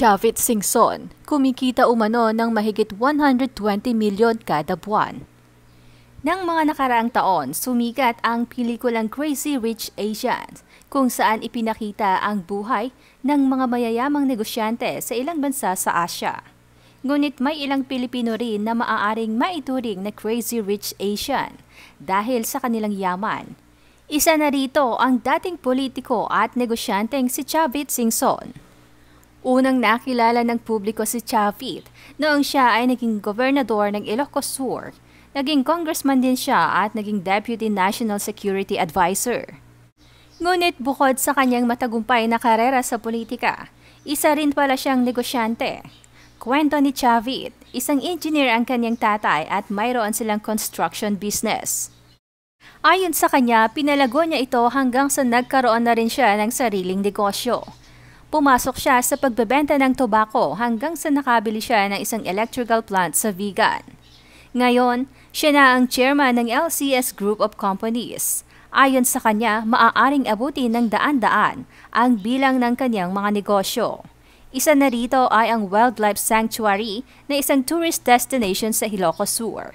Chavit Singson, kumikita umano ng mahigit 120 milyon kada buwan. Nang mga nakaraang taon, sumikat ang pelikulang Crazy Rich Asians, kung saan ipinakita ang buhay ng mga mayayamang negosyante sa ilang bansa sa Asya. Ngunit may ilang Pilipino rin na maaaring maituring na Crazy Rich Asian dahil sa kanilang yaman. Isa na rito ang dating politiko at negosyanteng si Chavit Singson. Unang nakilala ng publiko si Chavit noong siya ay naging gobernador ng Ilocos Sur. Naging congressman din siya at naging Deputy National Security Advisor. Ngunit bukod sa kanyang matagumpay na karera sa politika, isa rin pala siyang negosyante. Kwento ni Chavit, isang engineer ang kanyang tatay at mayroon silang construction business. Ayon sa kanya, pinalago niya ito hanggang sa nagkaroon na rin siya ng sariling negosyo. Pumasok siya sa pagbebenta ng tobacco hanggang sa nakabili siya ng isang electrical plant sa Vigan. Ngayon, siya na ang chairman ng LCS Group of Companies. Ayon sa kanya, maaaring abuti ng daan-daan ang bilang ng kanyang mga negosyo. Isa na rito ay ang Wildlife Sanctuary na isang tourist destination sa Ilocos Sur.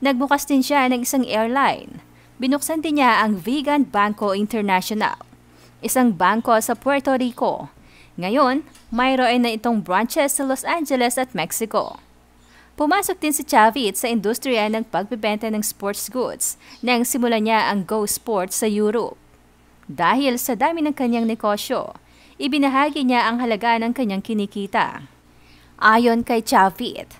Nagbukas din siya ng isang airline. Binuksan din niya ang Vegan Banco International, isang bangko sa Puerto Rico ngayon, mayroon na itong branches sa Los Angeles at Mexico. Pumasok din si Chavit sa industriya ng pagbebenta ng sports goods nang simula niya ang Go Sports sa Europe. Dahil sa dami ng kanyang negosyo, ibinahagi niya ang halaga ng kanyang kinikita. Ayon kay Chavit,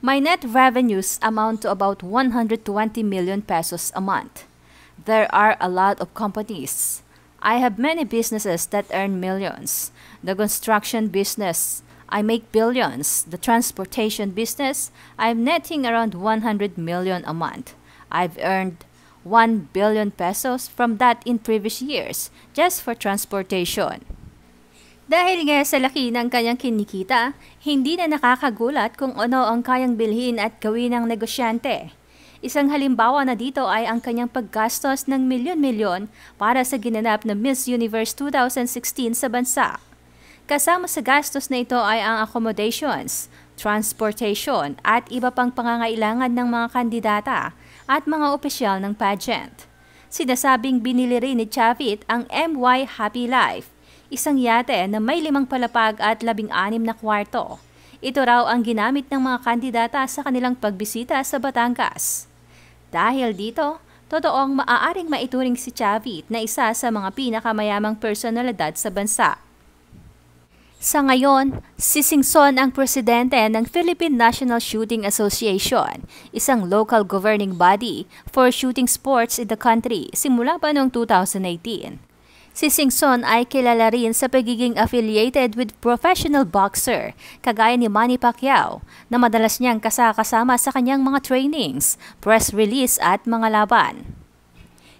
my net revenues amount to about 120 million pesos a month. There are a lot of companies I have many businesses that earn millions. The construction business, I make billions. The transportation business, I'm netting around 100 million a month. I've earned 1 billion pesos from that in previous years just for transportation. Dahil nga sa laki ng kanyang kinikita, hindi na nakakagulat kung ano ang kayang bilhin at gawin ng negosyante. Isang halimbawa na dito ay ang kanyang paggastos ng milyon-milyon para sa ginanap na Miss Universe 2016 sa bansa. Kasama sa gastos na ito ay ang accommodations, transportation at iba pang pangangailangan ng mga kandidata at mga opisyal ng pageant. Sinasabing binili rin ni Chavit ang MY Happy Life, isang yate na may limang palapag at labing anim na kwarto ito raw ang ginamit ng mga kandidata sa kanilang pagbisita sa Batangas. Dahil dito, totoong maaaring maituring si Chavit na isa sa mga pinakamayamang personalidad sa bansa. Sa ngayon, si Singson ang presidente ng Philippine National Shooting Association, isang local governing body for shooting sports in the country simula pa noong 2018. Si Singson ay kilala rin sa pagiging affiliated with professional boxer, kagaya ni Manny Pacquiao, na madalas niyang kasakasama sa kanyang mga trainings, press release at mga laban.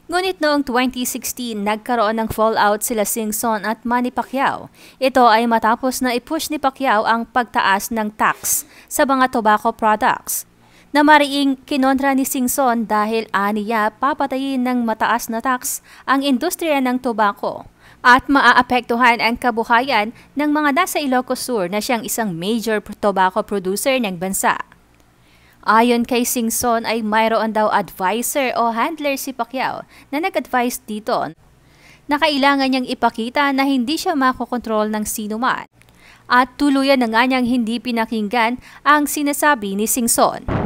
Ngunit noong 2016, nagkaroon ng fallout sila Singson at Manny Pacquiao. Ito ay matapos na ipush ni Pacquiao ang pagtaas ng tax sa mga tobacco products na mariing kinontra ni Singson dahil aniya papatayin ng mataas na tax ang industriya ng tobacco at maaapektuhan ang kabuhayan ng mga nasa Ilocos Sur na siyang isang major tobacco producer ng bansa. Ayon kay Singson ay mayroon daw advisor o handler si Pacquiao na nag-advise dito na kailangan niyang ipakita na hindi siya makokontrol ng sinuman. At tuluyan na nga niyang hindi pinakinggan ang sinasabi ni Singson.